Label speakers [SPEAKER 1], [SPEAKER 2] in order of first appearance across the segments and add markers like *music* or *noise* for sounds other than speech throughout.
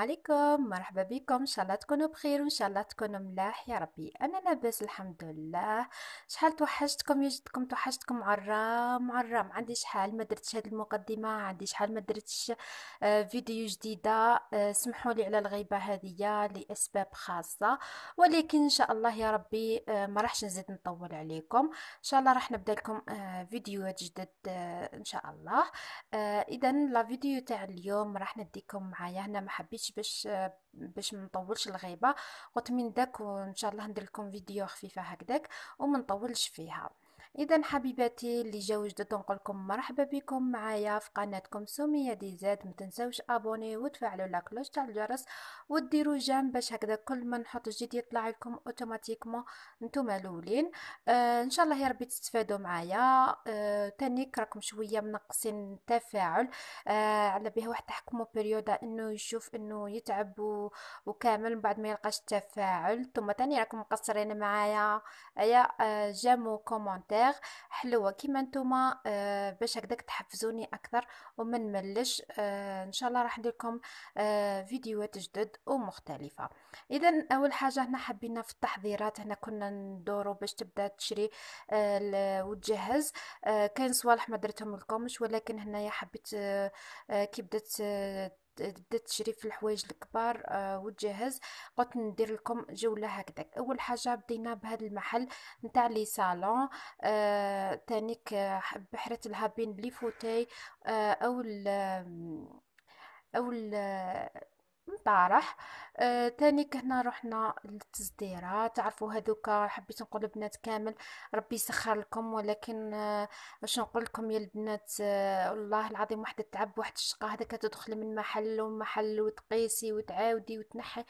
[SPEAKER 1] عليكم مرحبا بكم ان شاء الله تكونوا بخير وان شاء الله تكونوا ملاح يا ربي انا لاباس الحمد لله شحال توحشتكم يجدكم توحشتكم عرام عرام عندي شحال ما درتش هذه المقدمه عندي شحال ما درتش آه، فيديو جديده آه، سمحوا لي على الغيبه هذه لاسباب خاصه ولكن ان شاء الله يا ربي آه، ما راحش نزيد نطول عليكم ان شاء الله راح نبدا لكم فيديوهات جدد ان شاء الله اذا لا فيديو تاع اليوم راح نديكم معايا هنا ما حبيتش باش باش باش ما نطولش الغيبه قلت من داك وان شاء الله ندير لكم فيديو خفيفه هكذاك وما نطولش فيها اذا حبيباتي اللي جاو جدد نقولكم مرحبا بكم معايا في قناتكم سميه زاد ما تنساوش ابوني وتفعلوا لا كلوش تاع الجرس وديروا جيم باش هكذا كل ما نحط جديد يطلع لكم اوتوماتيكمون نتوما الاولين آه ان شاء الله يا ربي تستفادوا معايا آه تانيك راكم شويه منقصين التفاعل آه على بها واحد تحكموا بريودا انه يشوف انه يتعب وكامل من بعد ما يلقاش التفاعل ثم تاني راكم مقصرين معايا يا آه جيم وكومونتير فراغ حلوه كيما نتوما آه، باش هكداك تحفزوني اكثر وما نملش آه، ان شاء الله راح ندير لكم آه، فيديوهات جدد ومختلفه اذا اول حاجه هنا حبينا في التحضيرات هنا كنا ندورو باش تبدا تشري وتجهز كاين صوالح ما درتهم لكمش ولكن هنايا حبيت كي بدات تبدا تشري في الحوايج الكبار آه وتجهز قلت ندير لكم جوله هكذا اول حاجه بدينا بهذا المحل نتاع لي صالون آه تانيك بحرت الهابين بلي لي فوتاي آه او ال او ال مطارح آه تانيك هنا رحنا للتصديره تعرفوا هذوك حبيت نقول البنات كامل ربي يسخر لكم ولكن آه باش نقول لكم يا البنات آه والله العظيم واحد التعب واحد الشقه هذاك تدخلي من محل ومحل وتقيسي وتعاودي وتنحي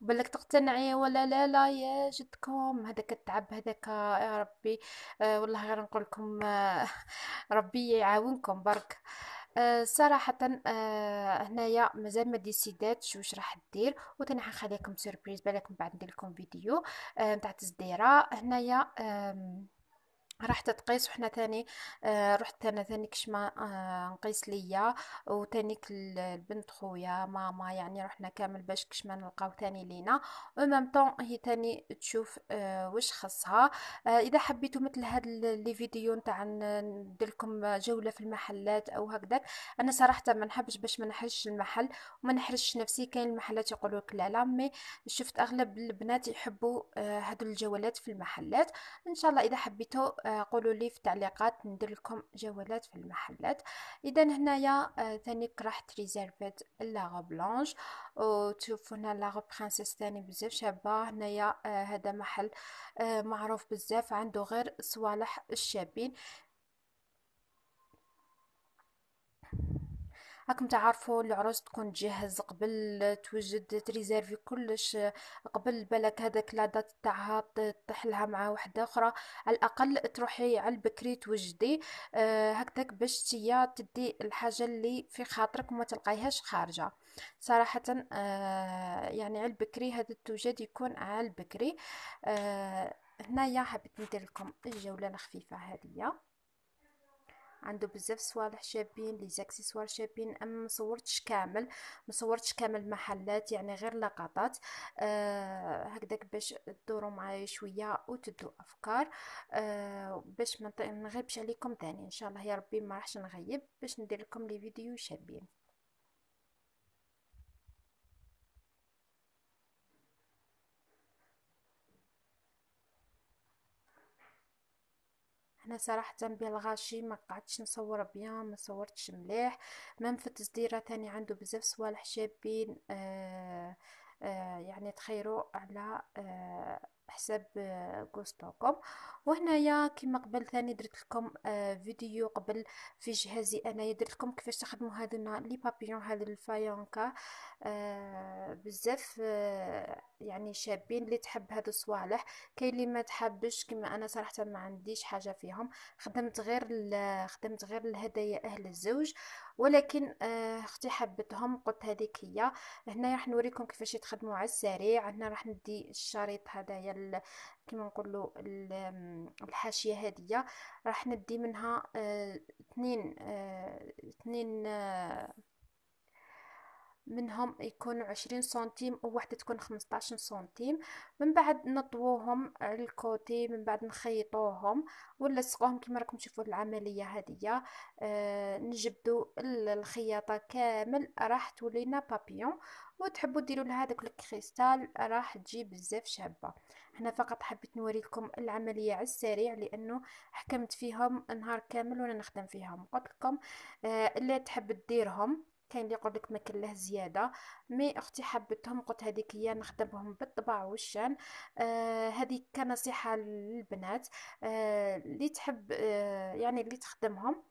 [SPEAKER 1] بالك تقتنعي ولا لا لا يا جدكم هذاك التعب هذاك يا ربي آه والله غير نقول لكم آه *laughs* ربي يعاونكم برك آه أه صراحه أه هنايا مازال ما ديسيداتش واش راح دير وتنحى خليكم سوربريز بالك من بعد ندير لكم فيديو نتاع آه، التصديرة هنايا راح تتقيس وحنا تاني آه، رحت انا تاني كشما آه نقيس ليا وثاني البنت خويا ماما يعني رحنا كامل باش كشما نلقاو تاني لينا ومام طون هي تاني تشوف آه، واش خصها آه، اذا حبيتوا مثل هاد لي فيديو نتاع نديرلكم جوله في المحلات او هكذاك انا صراحه ما نحبش باش ما نحرجش المحل وما نحرجش نفسي كاين المحلات يقولوا لك لا لا مي شفت اغلب البنات يحبوا آه الجولات في المحلات ان شاء الله اذا حبيتوا آه قولوا لي في التعليقات ندير لكم جولات في المحلات اذا هنايا آه، ثانيك راحت ريزيرفات لا بلونج وتشوفوا هنا لاغ برينسيس ثاني بزاف شابه هنايا آه، هذا محل آه، معروف بزاف عنده غير صوالح الشابين راكم تعرفوا العروس تكون تجهز قبل توجد تريزيرفي كلش قبل بالك هذاك لا دات تاعها تحلها مع وحده اخرى على الاقل تروحي على البكري توجدي أه هكذاك باش هي تدي الحاجه اللي في خاطرك وما تلقايهاش خارجه صراحه أه يعني على البكري هذا التوجد يكون على البكري أه هنايا حبيت ندير لكم الجوله الخفيفه هذه عنده بزاف صوالح شابين لي زاكسيسوار شابين اما مصورتش كامل مصورتش كامل المحلات يعني غير لقطات آه هكذاك باش تدوروا معايا شويه وتدوا افكار آه باش ما نغيبش عليكم تاني ان شاء الله يا ربي ما راحش نغيب باش ندير لكم لي فيديو شابين انا صراحه بالغاشي ما قعدتش نصور بيان ما صورتش مليح ميم في التصديره تاني عنده بزاف صوالح شابين آه آه يعني تخيروا على آه حساب كوستوكم آه، وهنايا كما قبل ثاني درت لكم آه، فيديو قبل في جهازي انايا درت لكم كيفاش تخدموا هذا لي بابيون هذا الفايونكا آه، بزاف يعني شابين اللي تحب هذا الصوالح كاين اللي ما تحبش كما انا صراحه ما عنديش حاجه فيهم خدمت غير خدمت غير الهدايا اهل الزوج ولكن اختي حبتهم قلت هذيك هي هنا راح نوريكم كيفاش يتخدموا على السريع هنا راح ندي الشريط هذايا ديال كما نقولوا الحاشيه هذه راح ندي منها آه، اثنين آه، اثنين آه، منهم يكون عشرين سنتيم وواحدة تكون خمسطاشر سنتيم من بعد نطووهم على الكوتي من بعد نخيطوهم ونلصقوهم كما راكم تشوفوا العملية هادية آه نجبدو الخياطة كامل راح تولينا بابيون وتحبوا ديروا لها داك الكريستال راح تجي بزاف شابه هنا فقط حبيت نوريكم العمليه على السريع لانه حكمت فيهم نهار كامل وانا نخدم فيهم قلت لكم آه اللي تحب ديرهم كاين اللي يقول لك ما كان زياده مي اختي حبتهم قلت هذيك هي نخدمهم بالطبع والشان آه هذه كنصيحه للبنات آه اللي تحب آه يعني اللي تخدمهم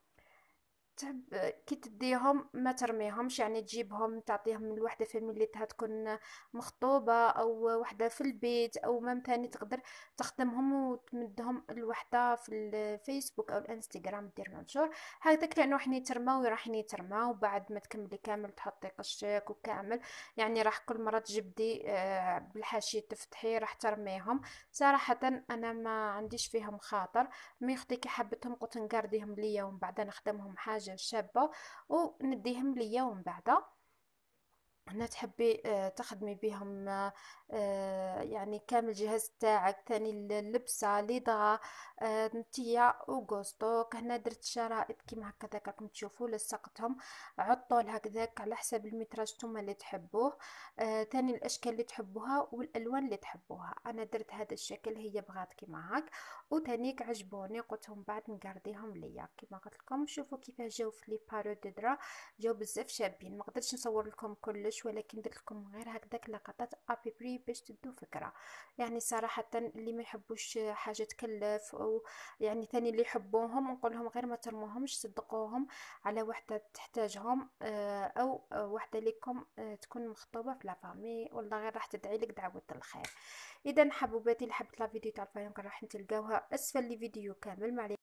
[SPEAKER 1] تحب كي تديهم ما ترميهمش يعني تجيبهم تعطيهم لوحده فاميليتها تكون مخطوبه او وحده في البيت او مام ثاني تقدر تخدمهم وتمدهم لوحده في الفيسبوك او الانستغرام دير منشور لانو لانه حين يترماو راح يترماو وبعد ما تكملي كامل تحطي قشاك وكامل يعني راح كل مره تجبدي آه، بالحاشيه تفتحي راح ترميهم صراحه انا ما عنديش فيهم خاطر مي اختي كي حبتهم قلت نقارديهم ليا ومن بعد نخدمهم حاجه حاجه شابه ونديهم ليا ومن بعد هنا تحبي آه، تخدمي بهم آه، يعني كامل الجهاز تاعك ثاني اللبسه لضغة آه، نتيا وقوسطوك هنا درت شرائط كيما هكا راكم تشوفوا لصقتهم عطول هكذاك على حسب المتراج نتوما اللي تحبوه ثاني الاشكال اللي تحبوها والالوان اللي تحبوها انا درت هذا الشكل هي بغات كيما هاك وتانيك عجبوني قلتهم بعد نقرديهم ليا كيما قلت لكم شوفوا كيفاه جاوا في لي بارو درا جاوا بزاف شابين ما قدرتش نصور لكم كلش كيفاش ولكن درت لكم غير هكذاك لقطات بري باش تدو فكره يعني صراحه اللي ما يحبوش حاجه تكلف او يعني ثاني اللي يحبوهم نقول لهم غير ما ترموهمش صدقوهم على وحده تحتاجهم آه، او وحده لكم آه، تكون مخطوبه في لافامي والله غير راح تدعي لك دعوه الخير اذا حبوباتي اللي حبت لا فيديو تاع الفايونكر راح تلقاوها اسفل الفيديو كامل معليش